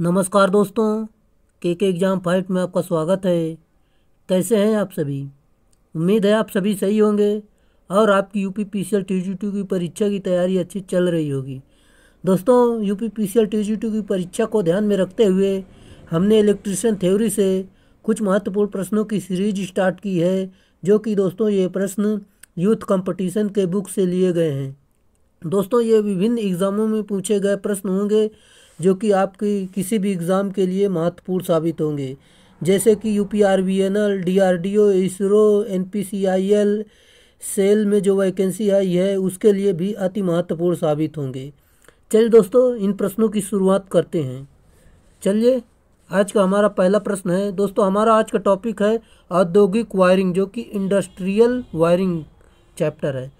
नमस्कार दोस्तों के के एग्ज़ाम फाइट में आपका स्वागत है कैसे हैं आप सभी उम्मीद है आप सभी सही होंगे और आपकी U P P C L T G two की परीक्षा की तैयारी अच्छी चल रही होगी दोस्तों U P P C L T G two की परीक्षा को ध्यान में रखते हुए हमने इलेक्ट्रिशियन थ्योरी से कुछ महत्वपूर्ण प्रश्नों की सीरीज स्टार्ट की है जो कि दोस्तों ये प्रश्न यूथ कंपटीशन के बुक से लिए गए हैं दोस्तों ये विभिन्न एग्ज़ामों में पूछे गए प्रश्न होंगे जो कि आपकी किसी भी एग्ज़ाम के लिए महत्वपूर्ण साबित होंगे जैसे कि U P R V N L D R D O ISRO N P C I L SAIL में जो वैकेंसी आई है उसके लिए भी अति महत्वपूर्ण साबित होंगे चलिए दोस्तों इन प्रश्नों की शुरुआत करते हैं चलिए आज का हमारा पहला प्रश्न है दोस्तों हमारा आज का टॉपिक है औद्योगिक वायरिंग जो कि इंडस्ट्रियल वायरिंग चैप्टर है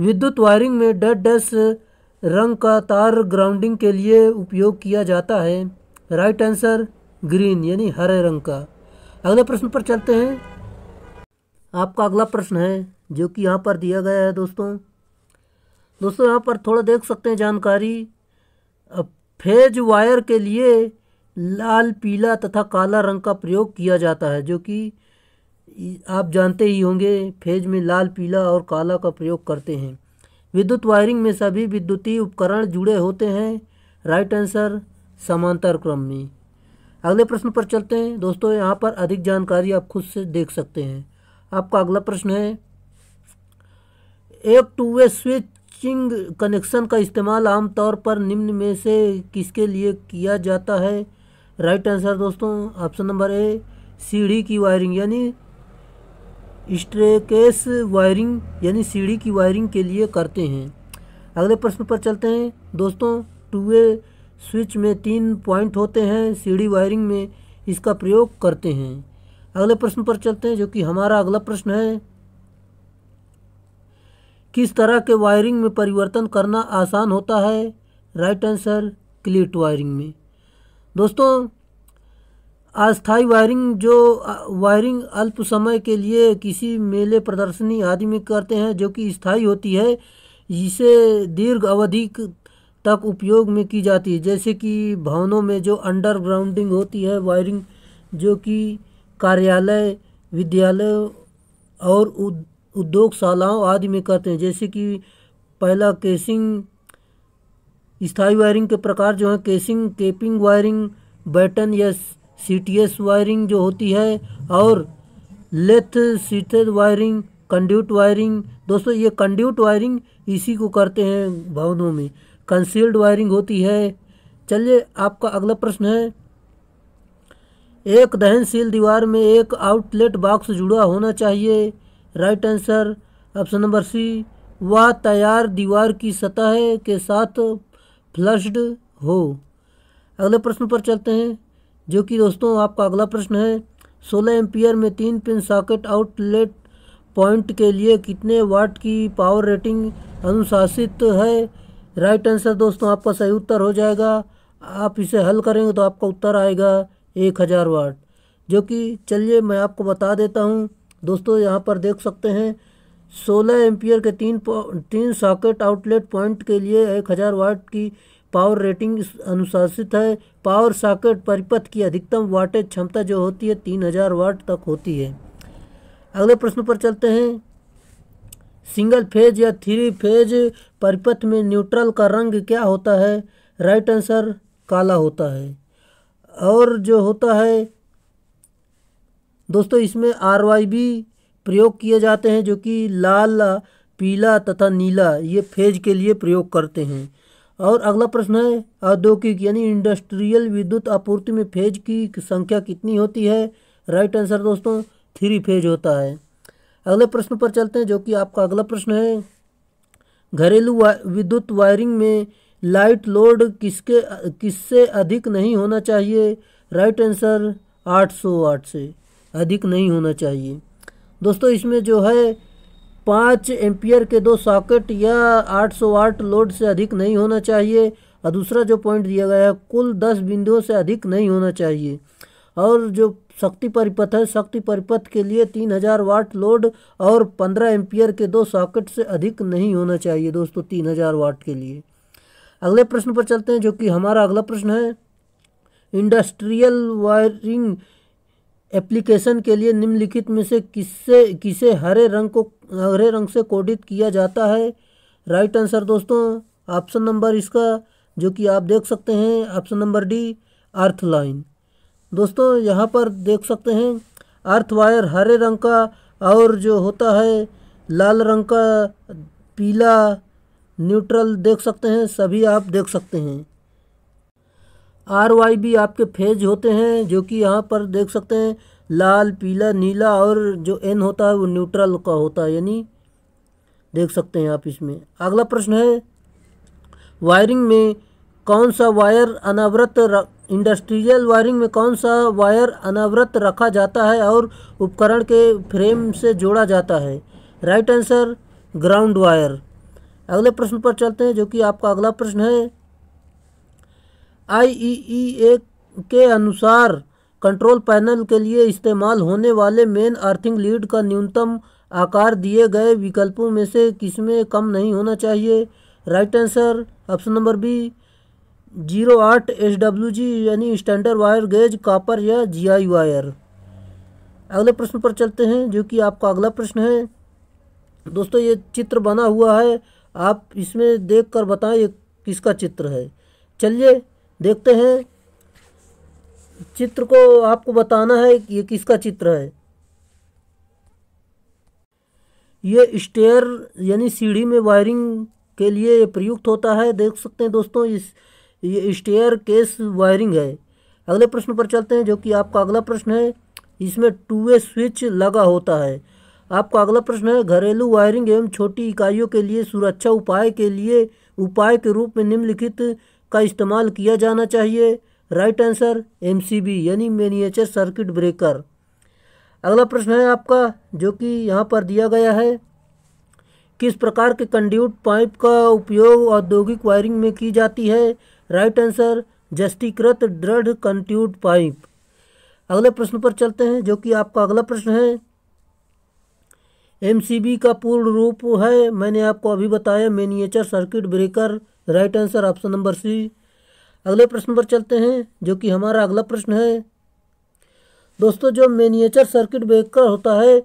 विद्युत वायरिंग में डेड डैश रंग का तार ग्राउंडिंग के लिए उपयोग किया जाता है राइट आंसर ग्रीन यानी हरे रंग का अगले प्रश्न पर चलते हैं आपका अगला प्रश्न है जो कि यहाँ पर दिया गया है दोस्तों दोस्तों यहाँ पर थोड़ा देख सकते हैं जानकारी फेज वायर के लिए लाल पीला तथा काला रंग का प्रयोग किया जाता है जो कि आप जानते ही होंगे फेज में लाल पीला और काला का प्रयोग करते हैं विद्युत वायरिंग में सभी विद्युतीय उपकरण जुड़े होते हैं राइट आंसर समांतर क्रम में अगले प्रश्न पर चलते हैं दोस्तों यहाँ पर अधिक जानकारी आप खुद से देख सकते हैं आपका अगला प्रश्न है एक टू वे स्विचिंग कनेक्शन का इस्तेमाल आमतौर पर निम्न में से किसके लिए किया जाता है राइट आंसर दोस्तों ऑप्शन नंबर ए सीढ़ी की वायरिंग यानी स्ट्रेकेस वायरिंग यानी सीढ़ी की वायरिंग के लिए करते हैं अगले प्रश्न पर चलते हैं दोस्तों टू वे स्विच में तीन पॉइंट होते हैं सीढ़ी वायरिंग में इसका प्रयोग करते हैं अगले प्रश्न पर चलते हैं जो कि हमारा अगला प्रश्न है किस तरह के वायरिंग में परिवर्तन करना आसान होता है राइट आंसर क्लीट वायरिंग में दोस्तों अस्थायी वायरिंग जो वायरिंग अल्प समय के लिए किसी मेले प्रदर्शनी आदि में करते हैं जो कि स्थायी होती है इसे दीर्घ अवधि तक उपयोग में की जाती है जैसे कि भवनों में जो अंडरग्राउंडिंग होती है वायरिंग जो कि कार्यालय विद्यालय और उद्योगशालाओं आदि में करते हैं जैसे कि पहला केसिंग स्थायी वायरिंग के प्रकार जो है केसिंग केपिंग वायरिंग बैटन या सीटीएस वायरिंग जो होती है और lead sheathed wiring conduit wiring दोस्तों ये कंड्यूट वायरिंग इसी को करते हैं भवनों में कंसील्ड वायरिंग होती है चलिए आपका अगला प्रश्न है एक दहनशील दीवार में एक आउटलेट बॉक्स जुड़ा होना चाहिए right answer option number C वह तैयार दीवार की सतह के साथ फ्लश्ड हो अगले प्रश्न पर चलते हैं जो कि दोस्तों आपका अगला प्रश्न है सोलह एम्पियर में तीन पिन सॉकेट आउटलेट पॉइंट के लिए कितने वाट की पावर रेटिंग अनुशासित है राइट आंसर दोस्तों आपका सही उत्तर हो जाएगा आप इसे हल करेंगे तो आपका उत्तर आएगा एक हज़ार वाट जो कि चलिए मैं आपको बता देता हूँ दोस्तों यहाँ पर देख सकते हैं सोलह एम्पियर के तीन तीन सॉकेट आउटलेट पॉइंट के लिए एक हज़ार वाट की पावर रेटिंग अनुशासित है पावर सॉकेट परिपथ की अधिकतम वाटेज क्षमता जो होती है तीन हजार वाट तक होती है अगले प्रश्न पर चलते हैं सिंगल फेज या थ्री फेज परिपथ में न्यूट्रल का रंग क्या होता है राइट आंसर काला होता है और जो होता है दोस्तों इसमें आर वाई बी प्रयोग किए जाते हैं जो कि लाल पीला तथा नीला ये फेज के लिए प्रयोग करते हैं और अगला प्रश्न है औद्योगिक यानी इंडस्ट्रियल विद्युत आपूर्ति में फेज की संख्या कितनी होती है राइट आंसर दोस्तों थ्री फेज होता है अगले प्रश्न पर चलते हैं जो कि आपका अगला प्रश्न है घरेलू वा, विद्युत वायरिंग में लाइट लोड किसके किससे अधिक नहीं होना चाहिए राइट आंसर सौ आठ से अधिक नहीं होना चाहिए दोस्तों इसमें जो है पाँच एम्पियर के दो सॉकेट या 800 वाट लोड से अधिक नहीं होना चाहिए और दूसरा जो पॉइंट दिया गया है कुल दस बिंदुओं से अधिक नहीं होना चाहिए और जो शक्ति परिपथ है शक्ति परिपथ के लिए 3000 वाट लोड और 15 एम्पियर के दो सॉकेट से अधिक नहीं होना चाहिए दोस्तों हजार वाट के लिए अगले प्रश्न पर चलते हैं जो कि हमारा अगला प्रश्न है इंडस्ट्रियल वायरिंग एप्लीकेशन के लिए निम्नलिखित में से किससे किसे हरे रंग को हरे रंग से कोडित किया जाता है राइट आंसर दोस्तों ऑप्शन नंबर इसका जो कि आप देख सकते हैं option number D earth line दोस्तों यहाँ पर देख सकते हैं अर्थ वायर हरे रंग का और जो होता है लाल रंग का पीला न्यूट्रल देख सकते हैं सभी आप देख सकते हैं आर वाई भी आपके फेज होते हैं जो कि यहाँ पर देख सकते हैं लाल पीला नीला और जो एन होता है वो न्यूट्रल का होता है यानी देख सकते हैं आप इसमें अगला प्रश्न है वायरिंग में कौन सा वायर अनावृत इंडस्ट्रियल वायरिंग में कौन सा वायर अनावृत रखा जाता है और उपकरण के फ्रेम से जोड़ा जाता है राइट आंसर ग्राउंड वायर अगले प्रश्न पर चलते हैं जो कि आपका अगला प्रश्न है आई के अनुसार कंट्रोल पैनल के लिए इस्तेमाल होने वाले मेन अर्थिंग लीड का न्यूनतम आकार दिए गए विकल्पों में से किसमें कम नहीं होना चाहिए right answer option number B zero आठ एच डब्ल्यू जी यानी स्टैंडर्ड वायर गेज कापर या जी आई वायर अगले प्रश्न पर चलते हैं जो कि आपका अगला प्रश्न है दोस्तों ये चित्र बना हुआ है आप इसमें देख कर बताएं ये किसका चित्र है चलिए देखते हैं चित्र को आपको बताना है ये किसका चित्र है ये स्टेयर यानी सीढ़ी में वायरिंग के लिए प्रयुक्त होता है देख सकते हैं दोस्तों इस ये स्टेयर केस वायरिंग है अगले प्रश्न पर चलते हैं जो कि आपका अगला प्रश्न है इसमें टू वे स्विच लगा होता है आपका अगला प्रश्न है घरेलू वायरिंग एवं छोटी इकाइयों के लिए सुरक्षा उपाय के लिए उपाय के रूप में निम्नलिखित का इस्तेमाल किया जाना चाहिए राइट आंसर एम यानी मेनिएचर सर्किट ब्रेकर अगला प्रश्न है आपका जो कि यहाँ पर दिया गया है किस प्रकार के कंड्यूट पाइप का उपयोग औद्योगिक वायरिंग में की जाती है राइट आंसर जस्टिकृत दृढ़ कंट्यूट पाइप अगले प्रश्न पर चलते हैं जो कि आपका अगला प्रश्न है एमसीबी का पूर्ण रूप है मैंने आपको अभी बताया miniature circuit breaker right answer option number C अगले प्रश्न पर चलते हैं जो कि हमारा अगला प्रश्न है दोस्तों जो मेनिएचर सर्किट ब्रेकर होता है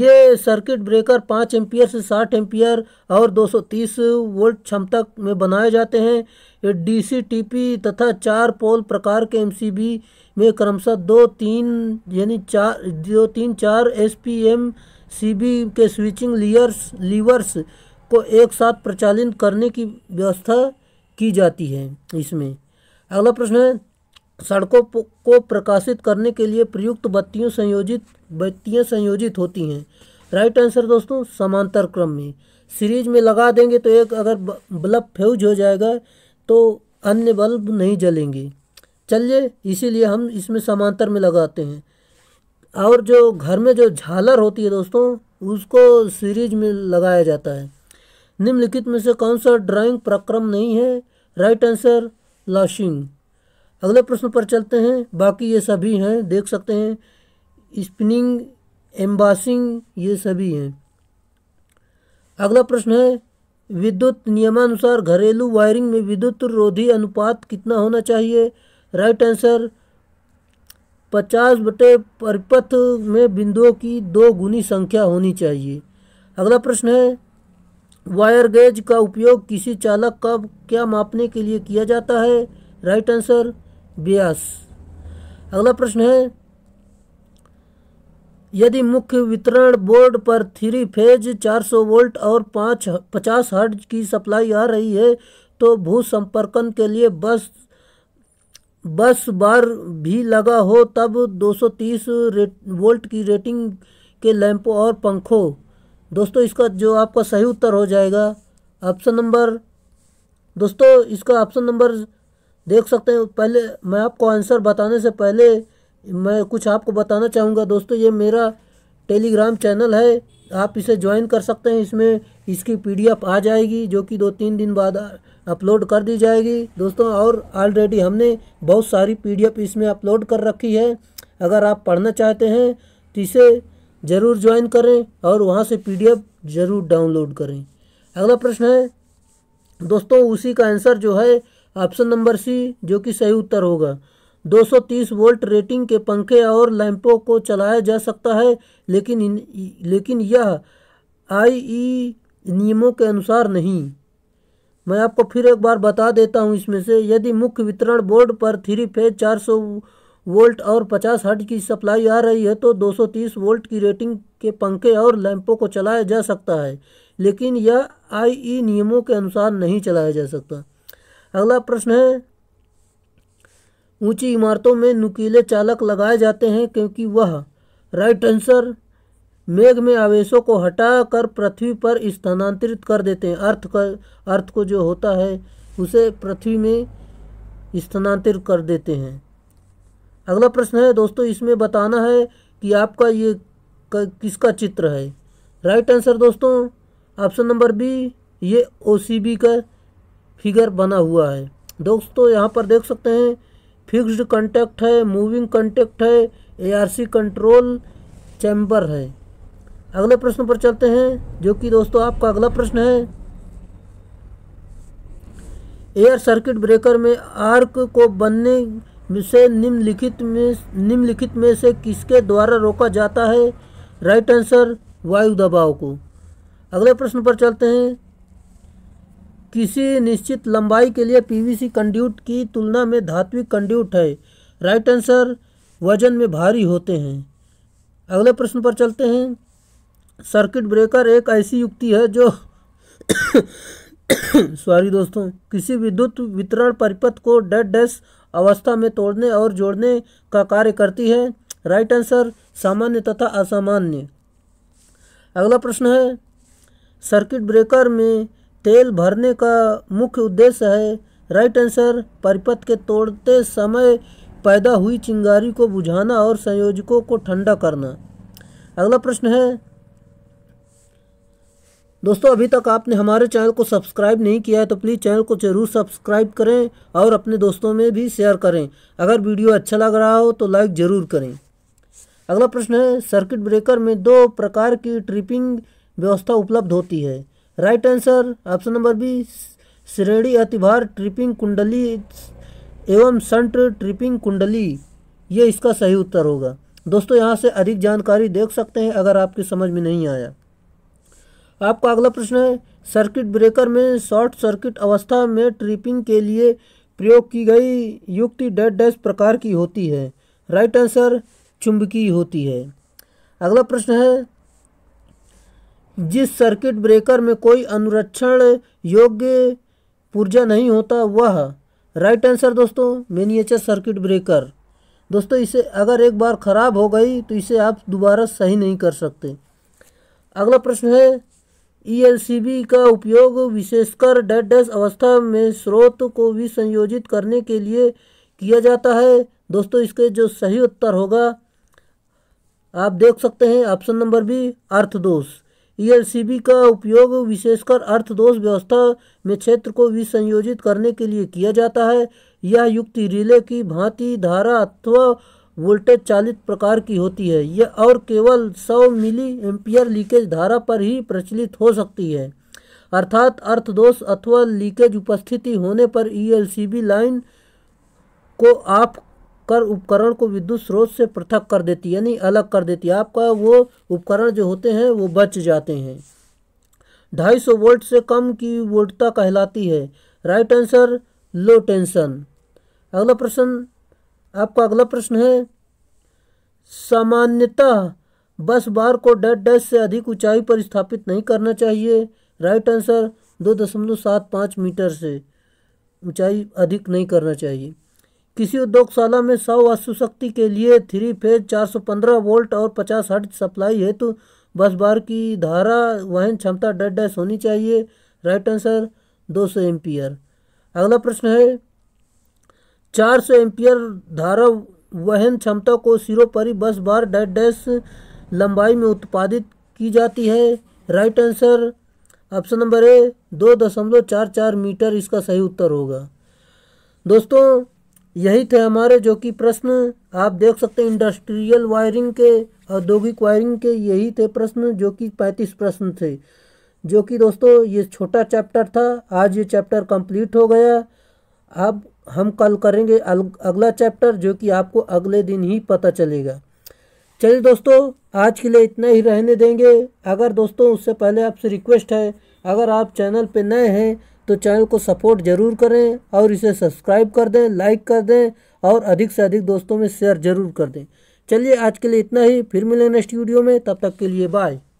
ये सर्किट ब्रेकर पाँच एम्पियर से साठ एम्पियर और 230 वोल्ट क्षमता में बनाए जाते हैं डीसी टीपी तथा चार पोल प्रकार के एमसीबी में क्रमशः दो तीन यानी चार दो तीन चार एसपीएम सीबी के स्विचिंग लीवर्स को एक साथ प्रचालित करने की व्यवस्था की जाती है इसमें अगला प्रश्न है सड़कों को प्रकाशित करने के लिए प्रयुक्त बत्तियों संयोजित बत्तियाँ संयोजित होती हैं राइट आंसर दोस्तों समांतर क्रम में सीरीज में लगा देंगे तो एक अगर बल्ब फ्यूज हो जाएगा तो अन्य बल्ब नहीं जलेंगे चलिए इसीलिए हम इसमें समांतर में लगाते हैं और जो घर में जो झालर होती है दोस्तों उसको सीरीज में लगाया जाता है निम्नलिखित में से कौन सा ड्राइंग प्रक्रम नहीं है राइट आंसर लाशिंग अगले प्रश्न पर चलते हैं बाकी ये सभी हैं देख सकते हैं स्पिनिंग एम्बासिंग ये सभी हैं अगला प्रश्न है विद्युत नियमानुसार घरेलू वायरिंग में विद्युत रोधी अनुपात कितना होना चाहिए राइट आंसर पचास बटे परिपथ में बिंदुओं की दो गुनी संख्या होनी चाहिए अगला प्रश्न है वायर गेज का उपयोग किसी चालक का क्या मापने के लिए किया जाता है राइट आंसर ब्यास अगला प्रश्न है यदि मुख्य वितरण बोर्ड पर थ्री फेज 400 वोल्ट और पाँच पचास हर्ज की सप्लाई आ रही है तो भू संपर्कन के लिए बस बस बार भी लगा हो तब 230 रेट वोल्ट की रेटिंग के लैंपों और पंखों दोस्तों इसका जो आपका सही उत्तर हो जाएगा ऑप्शन नंबर दोस्तों इसका ऑप्शन नंबर देख सकते हैं पहले मैं आपको आंसर बताने से पहले मैं कुछ आपको बताना चाहूँगा दोस्तों ये मेरा टेलीग्राम चैनल है आप इसे ज्वाइन कर सकते हैं इसमें इसकी पीडीएफ आ जाएगी जो कि दो तीन दिन बाद अपलोड कर दी जाएगी दोस्तों और ऑलरेडी हमने बहुत सारी पीडीएफ इसमें अपलोड कर रखी है अगर आप पढ़ना चाहते हैं तो इसे ज़रूर ज्वाइन करें और वहाँ से पी ज़रूर डाउनलोड करें अगला प्रश्न है दोस्तों उसी का आंसर जो है ऑप्शन नंबर सी जो कि सही उत्तर होगा 230 वोल्ट रेटिंग के पंखे और लैंपों को चलाया जा सकता है लेकिन लेकिन यह आईई e नियमों के अनुसार नहीं मैं आपको फिर एक बार बता देता हूँ इसमें से यदि मुख्य वितरण बोर्ड पर थ्री फेज 400 वोल्ट और 50 हर्ट की सप्लाई आ रही है तो 230 वोल्ट की रेटिंग के पंखे और लैंपों को चलाया जा सकता है लेकिन यह आईई e नियमों के अनुसार नहीं चलाया जा सकता अगला प्रश्न है ऊंची इमारतों में नुकीले चालक लगाए जाते हैं क्योंकि वह राइट आंसर मेघ में आवेशों को हटा कर पृथ्वी पर स्थानांतरित कर देते हैं अर्थ का अर्थ को जो होता है उसे पृथ्वी में स्थानांतरित कर देते हैं अगला प्रश्न है दोस्तों इसमें बताना है कि आपका ये किसका चित्र है राइट आंसर दोस्तों ऑप्शन नंबर बी ये ओ का फिगर बना हुआ है दोस्तों यहाँ पर देख सकते हैं फिक्स्ड कंटेक्ट है मूविंग कंटेक्ट है एआरसी कंट्रोल चैम्बर है अगले प्रश्न पर चलते हैं जो कि दोस्तों आपका अगला प्रश्न है एयर सर्किट ब्रेकर में आर्क को बनने से निम्नलिखित में निम्नलिखित में से किसके द्वारा रोका जाता है राइट आंसर वायु दबाव को अगले प्रश्न पर चलते हैं किसी निश्चित लंबाई के लिए पीवीसी कंड्यूट की तुलना में धात्विक कंड्यूट है राइट आंसर वजन में भारी होते हैं अगले प्रश्न पर चलते हैं सर्किट ब्रेकर एक ऐसी युक्ति है जो सॉरी दोस्तों किसी विद्युत वितरण परिपथ को डेड डैश अवस्था में तोड़ने और जोड़ने का कार्य करती है राइट आंसर सामान्य तथा असामान्य अगला प्रश्न है सर्किट ब्रेकर में तेल भरने का मुख्य उद्देश्य है राइट आंसर परिपथ के तोड़ते समय पैदा हुई चिंगारी को बुझाना और संयोजकों को ठंडा करना अगला प्रश्न है दोस्तों अभी तक आपने हमारे चैनल को सब्सक्राइब नहीं किया है तो प्लीज़ चैनल को जरूर सब्सक्राइब करें और अपने दोस्तों में भी शेयर करें अगर वीडियो अच्छा लग रहा हो तो लाइक ज़रूर करें अगला प्रश्न है सर्किट ब्रेकर में दो प्रकार की ट्रिपिंग व्यवस्था उपलब्ध होती है right answer option number B श्रेणी अतिभार ट्रिपिंग कुंडली एवं संट ट्रिपिंग कुंडली ये इसका सही उत्तर होगा दोस्तों यहाँ से अधिक जानकारी देख सकते हैं अगर आपकी समझ में नहीं आया आपका अगला प्रश्न है सर्किट ब्रेकर में शॉर्ट सर्किट अवस्था में ट्रिपिंग के लिए प्रयोग की गई युक्ति डेड डैश प्रकार की होती है राइट आंसर चुंबकीय होती है अगला प्रश्न है जिस सर्किट ब्रेकर में कोई अनुरक्षण योग्य पुर्जा नहीं होता वह राइट आंसर दोस्तों मेनिएचर सर्किट ब्रेकर दोस्तों इसे अगर एक बार ख़राब हो गई तो इसे आप दोबारा सही नहीं कर सकते अगला प्रश्न है ईएलसीबी e का उपयोग विशेषकर डेड अवस्था में स्रोत को भी संयोजित करने के लिए किया जाता है दोस्तों इसके जो सही उत्तर होगा आप देख सकते हैं ऑप्शन नंबर बी अर्थदोष ईएलसीबी e का उपयोग विशेषकर अर्थदोष व्यवस्था में क्षेत्र को भी संयोजित करने के लिए किया जाता है यह युक्ति रिले की भांति धारा अथवा वोल्टेज चालित प्रकार की होती है यह और केवल 100 मिली एम्पियर लीकेज धारा पर ही प्रचलित हो सकती है अर्थात अर्थदोष अथवा लीकेज उपस्थिति होने पर ईएलसीबी e लाइन को आप कर उपकरण को विद्युत स्रोत से पृथक कर देती है यानी अलग कर देती है आपका वो उपकरण जो होते हैं वो बच जाते हैं ढाई सौ वोल्ट से कम की वोल्टता कहलाती है राइट आंसर लो टेंशन अगला प्रश्न आपका अगला प्रश्न है सामान्यतः बस बार को डेड डैश से अधिक ऊंचाई पर स्थापित नहीं करना चाहिए राइट आंसर दो दशमलव सात पाँच मीटर से ऊंचाई अधिक नहीं करना चाहिए किसी उद्योगशाला में सौ वास्तुशक्ति के लिए थ्री फेज चार सौ पंद्रह वोल्ट और पचास हट सप्लाई हेतु तो बस बार की धारा वहन क्षमता डेड डैश होनी चाहिए राइट आंसर दो सौ एम्पियर अगला प्रश्न है चार सौ एम्पियर धारा वहन क्षमता को सिरोपरि बस बार डेड डैश लंबाई में उत्पादित की जाती है right answer option number A दो दशमलव चार चार मीटर इसका सही उत्तर होगा दोस्तों यही थे हमारे जो कि प्रश्न आप देख सकते हैं इंडस्ट्रियल वायरिंग के औद्योगिक वायरिंग के यही थे प्रश्न जो कि पैंतीस प्रश्न थे जो कि दोस्तों ये छोटा चैप्टर था आज ये चैप्टर कंप्लीट हो गया अब हम कल करेंगे अगला चैप्टर जो कि आपको अगले दिन ही पता चलेगा चलिए दोस्तों आज के लिए इतना ही रहने देंगे अगर दोस्तों उससे पहले आपसे रिक्वेस्ट है अगर आप चैनल पर नए हैं तो चैनल को सपोर्ट ज़रूर करें और इसे सब्सक्राइब कर दें लाइक कर दें और अधिक से अधिक दोस्तों में शेयर ज़रूर कर दें चलिए आज के लिए इतना ही फिर मिलें नेक्स्ट वीडियो में तब तक के लिए बाय